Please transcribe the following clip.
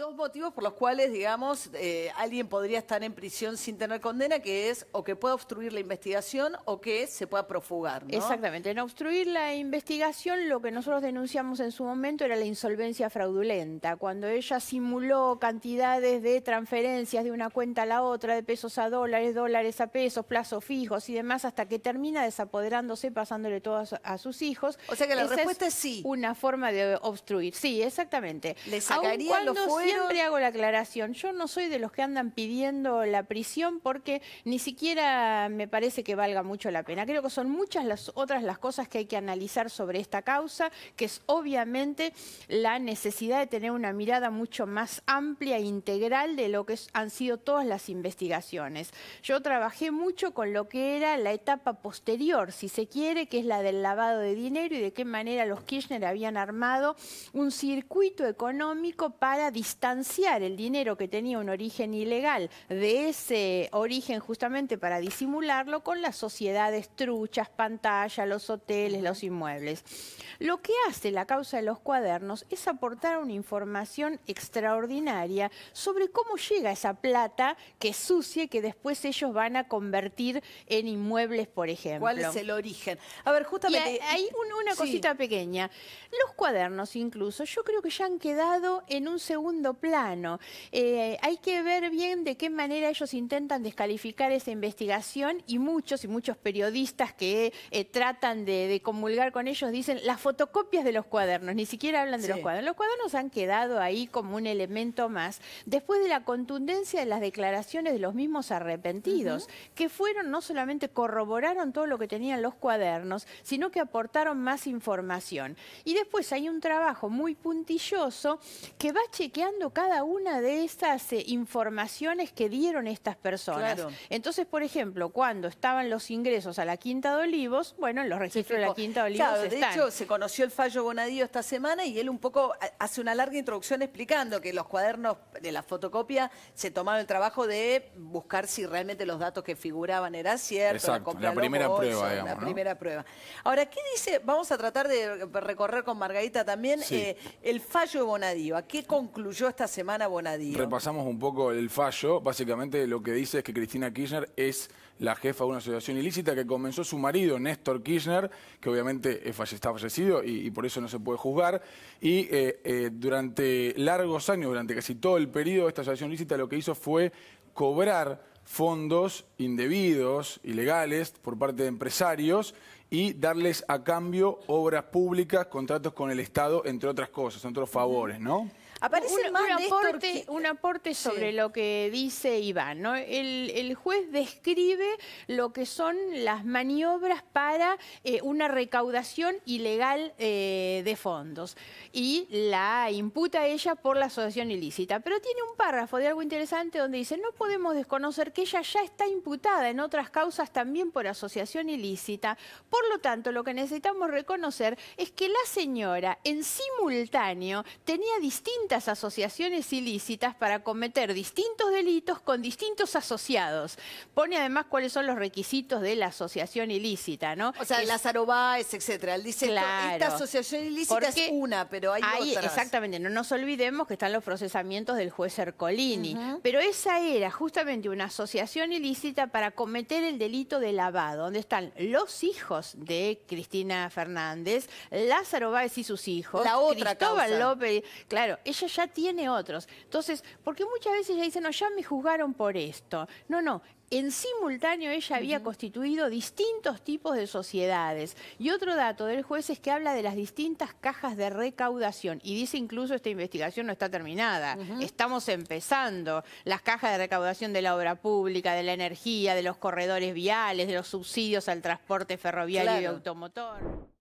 dos motivos por los cuales, digamos, eh, alguien podría estar en prisión sin tener condena, que es o que pueda obstruir la investigación o que se pueda profugar. Exactamente. En obstruir la investigación, lo que nosotros denunciamos en su momento era la insolvencia fraudulenta, cuando ella simuló cantidades de transferencias de una cuenta a la otra, de pesos a dólares, dólares a pesos, plazos fijos y demás, hasta que termina desapoderándose, pasándole todo a, sus hijos. O sea que la respuesta es, sí. Una forma de obstruir. Sí, exactamente. Le sacaría los fuegos siempre hago la aclaración. Yo no soy de los que andan pidiendo la prisión porque ni siquiera me parece que valga mucho la pena. Creo que son muchas las otras las cosas que hay que analizar sobre esta causa, que es obviamente la necesidad de tener una mirada mucho más amplia e integral de lo que han sido todas las investigaciones. Yo trabajé mucho con lo que era la etapa posterior, si se quiere, que es la del lavado de dinero y de qué manera los Kirchner habían armado un circuito económico para distanciar el dinero que tenía un origen ilegal de ese origen justamente para disimularlo con las sociedades truchas, pantalla, los hoteles, los inmuebles. Lo que hace la causa de los cuadernos es aportar una información extraordinaria sobre cómo llega esa plata que sucie, que después ellos van a convertir en inmuebles, por ejemplo. ¿Cuál es el origen? A ver, justamente... hay una cosita pequeña. Los cuadernos incluso, yo creo que ya han quedado en un segundo plano. Eh, hay que ver bien de qué manera ellos intentan descalificar esa investigación y muchos y muchos periodistas que eh, tratan de, comulgar con ellos dicen las fotocopias de los cuadernos, ni siquiera hablan de los cuadernos. Los cuadernos han quedado ahí como un elemento más. Después de la contundencia de las declaraciones de los mismos arrepentidos, que fueron no solamente corroboraron todo lo que tenían los cuadernos, sino que aportaron más información. Y después hay un trabajo muy puntilloso que va chequeando cada una de esas eh, informaciones que dieron estas personas. Entonces, por ejemplo, cuando estaban los ingresos a la Quinta de Olivos, bueno, en los registros de la Quinta de Olivos De hecho, se conoció el fallo Bonadío esta semana y él un poco eh, hace una larga introducción explicando que los cuadernos de la fotocopia se tomaron el trabajo de buscar si realmente los datos que figuraban eran ciertos. Exacto, la, primera prueba, digamos. La primera prueba. Ahora, ¿qué dice? Vamos a tratar de recorrer con Margarita también eh, el fallo de Bonadío. ¿A qué concluyó? esta semana Bonadío. Repasamos un poco el fallo. Básicamente lo que dice es que Cristina Kirchner es la jefa de una asociación ilícita que comenzó su marido, Néstor Kirchner, que obviamente está fallecido y, por eso no se puede juzgar. Y eh, eh, durante largos años, durante casi todo el periodo, esta asociación ilícita lo que hizo fue cobrar fondos indebidos, ilegales, por parte de empresarios y darles a cambio obras públicas, contratos con el Estado, entre otras cosas, entre otros favores, ¿no? Aparece un, más aporte, un aporte sobre lo que dice Iván. ¿no? El, juez describe lo que son las maniobras para eh, una recaudación ilegal eh, de fondos y la imputa ella por la asociación ilícita. Pero tiene un párrafo de algo interesante donde dice, no podemos desconocer que ella ya está imputada en otras causas también por asociación ilícita. Por lo tanto, lo que necesitamos reconocer es que la señora en simultáneo tenía distintas asociaciones ilícitas para cometer distintos delitos con distintos asociados. Pone además cuáles son los requisitos de la asociación ilícita, ¿no? O sea, Lázaro Báez, etcétera. Él dice, esta asociación ilícita es una, pero hay, otras. Exactamente, no nos olvidemos que están los procesamientos del juez Ercolini. Pero esa era justamente una asociación ilícita para cometer el delito de lavado, donde están los hijos de Cristina Fernández, Lázaro Báez y sus hijos. La otra Cristóbal López, claro, ella ella ya tiene otros. Entonces, porque muchas veces ella dice, no, ya me juzgaron por esto. No, no, en simultáneo ella había constituido distintos tipos de sociedades. Y otro dato del juez es que habla de las distintas cajas de recaudación y dice incluso esta investigación no está terminada, estamos empezando. Las cajas de recaudación de la obra pública, de la energía, de los corredores viales, de los subsidios al transporte ferroviario y automotor.